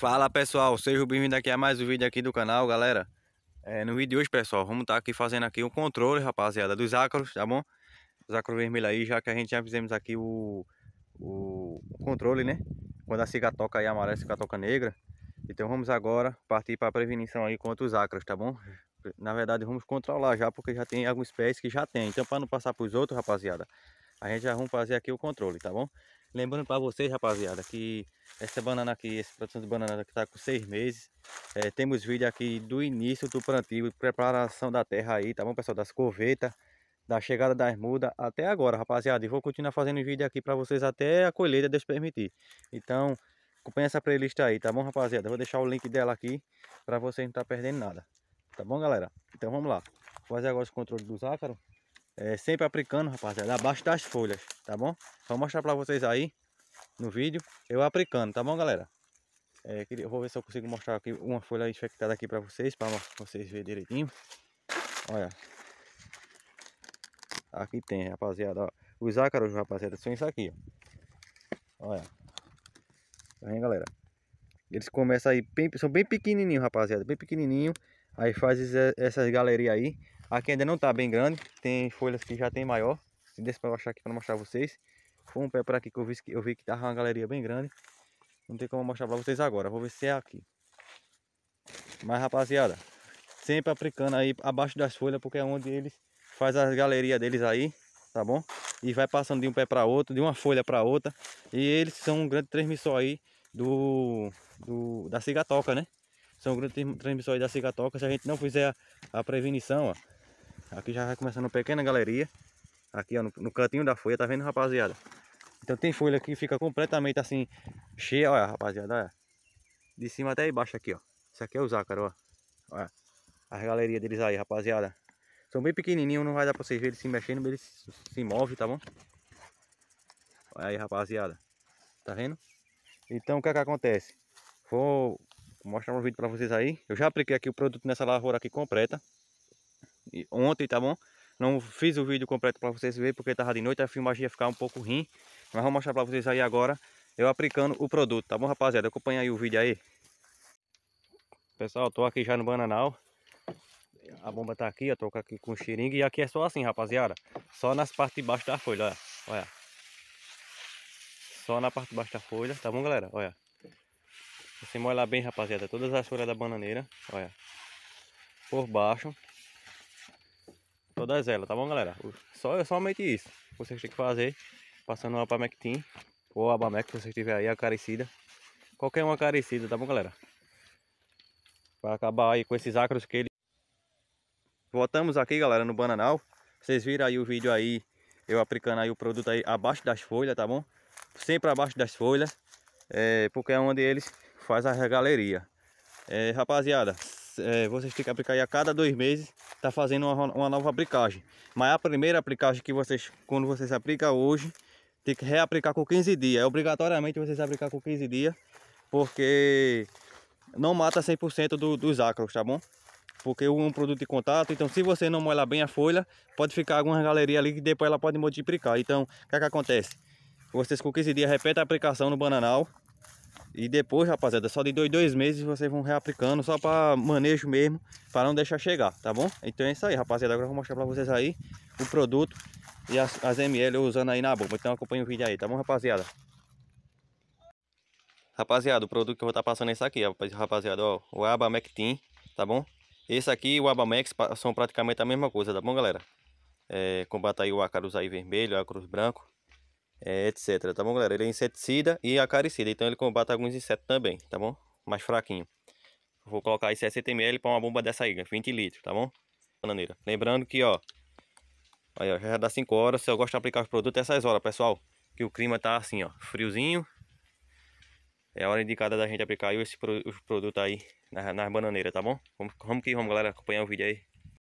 Fala pessoal, sejam bem-vindos aqui a mais um vídeo aqui do canal, galera é, No vídeo de hoje, pessoal, vamos estar tá aqui fazendo aqui o controle, rapaziada, dos ácaros, tá bom? Os ácaros vermelhos aí, já que a gente já fizemos aqui o, o, controle, né? Quando a cigatoca aí amarela, a cigatoca negra Então vamos agora partir para a prevenição aí contra os ácaros, tá bom? Na verdade, vamos controlar já, porque já tem algumas espécies que já tem Então, para não passar para os outros, rapaziada, a gente já vamos fazer aqui o controle, tá bom? Lembrando para vocês, rapaziada, que essa banana aqui, essa produção de banana que está com seis meses, é, temos vídeo aqui do início do plantio, preparação da terra aí, tá bom, pessoal? Das corvetas, da chegada das mudas até agora, rapaziada. E vou continuar fazendo vídeo aqui para vocês até a colheita, Deus permitir. Então, acompanha essa playlist aí, tá bom, rapaziada? Vou deixar o link dela aqui para vocês não estar tá perdendo nada. Tá bom, galera? Então vamos lá. Vou fazer agora os controles dos ácaros. É, sempre aplicando, rapaziada, abaixo das folhas, tá bom? Vou mostrar pra vocês aí no vídeo, eu aplicando, tá bom, galera? É, vou ver se eu consigo mostrar aqui uma folha infectada aqui pra vocês, pra vocês verem direitinho. Olha. Aqui tem, rapaziada, ó. Os ácaros, rapaziada, são isso aqui, ó. Olha. Tá vendo, galera? Eles começam aí, bem, são bem pequenininho, rapaziada, bem pequenininho. Aí faz essas galerias aí. Aqui ainda não está bem grande, tem folhas que já tem maior. Se desse para baixar aqui para mostrar vocês. Foi um pé para aqui que eu vi, eu vi que tava uma galeria bem grande. Não tem como mostrar para vocês agora, vou ver se é aqui. Mas rapaziada, sempre aplicando aí abaixo das folhas, porque é onde eles faz as galerias deles aí, tá bom? E vai passando de um pé para outro, de uma folha para outra. E eles são um grande transmissor aí do, do da cigatoca, né? São um grande transmissor aí da cigatoca. Se a gente não fizer a, a prevenição, ó, Aqui já vai começando uma pequena galeria. Aqui ó, no, no cantinho da folha, tá vendo rapaziada? Então tem folha que fica completamente assim, cheia, olha rapaziada, olha. De cima até embaixo aqui, ó. Isso aqui é o zácaro, ó. Olha as galerias deles aí, rapaziada. São bem pequenininhos, não vai dar pra vocês verem eles se mexendo, mas eles se movem, tá bom? Olha aí, rapaziada. Tá vendo? Então, o que é que acontece? Vou mostrar um vídeo pra vocês aí. Eu já apliquei aqui o produto nessa lavoura aqui completa ontem, tá bom? Não fiz o vídeo completo para vocês verem porque tava de noite, a filmagem ia ficar um pouco ruim. Mas vou mostrar para vocês aí agora eu aplicando o produto, tá bom rapaziada? Acompanha aí o vídeo aí. Pessoal, tô aqui já no bananal. A bomba tá aqui, eu tô aqui com xiringue. E aqui é só assim, rapaziada. Só nas partes de baixo da folha, olha. olha. Só na parte de baixo da folha, tá bom galera? Olha. Você molha bem, rapaziada, todas as folhas da bananeira, olha. Por baixo, Todas elas, tá bom, galera? Só, é somente isso. Vocês têm que fazer. Passando uma Pamectin. Ou a Bamec, que vocês tiver aí, acaricida. Qualquer uma acaricida, tá bom, galera? para acabar aí com esses acros que ele... Voltamos aqui, galera, no bananal. Vocês viram aí o vídeo aí. Eu aplicando aí o produto aí abaixo das folhas, tá bom? Sempre abaixo das folhas. É, porque é onde eles faz a regaleria. É, rapaziada, é, vocês têm que aplicar aí a cada dois meses está fazendo uma, uma, nova aplicagem. Mas a primeira aplicagem que vocês, quando vocês aplicam hoje, tem que reaplicar com 15 dias. É obrigatoriamente vocês aplicar com 15 dias, porque não mata 100% do, dos ácaros, tá bom? Porque é um produto de contato, então se você não molhar bem a folha, pode ficar algumas galerias ali que depois ela pode multiplicar. Então, o que, é que acontece? Vocês com 15 dias repetem a aplicação no bananal e depois, rapaziada, só de dois, dois meses vocês vão reaplicando só para manejo mesmo, para não deixar chegar, tá bom? Então é isso aí, rapaziada. Agora eu vou mostrar para vocês aí o produto e as, as ML usando aí na bomba. Então acompanha o vídeo aí, tá bom, rapaziada? Rapaziada, o produto que eu vou estar tá passando é esse aqui, rapaziada, ó, o Abamectin, tá bom? Esse aqui e o Abamex são praticamente a mesma coisa, tá bom, galera? É, combata aí o ácaros aí vermelho, ácaros branco é, etc. Tá bom, galera? Ele é inseticida e acaricida, então ele combate alguns insetos também, tá bom? Mais fraquinho. Vou colocar aí 60 ml para uma bomba dessa aí, 20 né? litros, tá bom? Bananeira. Lembrando que, ó, aí, ó, já dá 5 horas. Se eu gosto de aplicar os produtos é essas horas, pessoal, que o clima tá assim, ó, friozinho. É a hora indicada da gente aplicar aí esse, produto aí nas, nas bananeiras, tá bom? Vamos, vamos que vamos, galera, acompanhar o vídeo aí.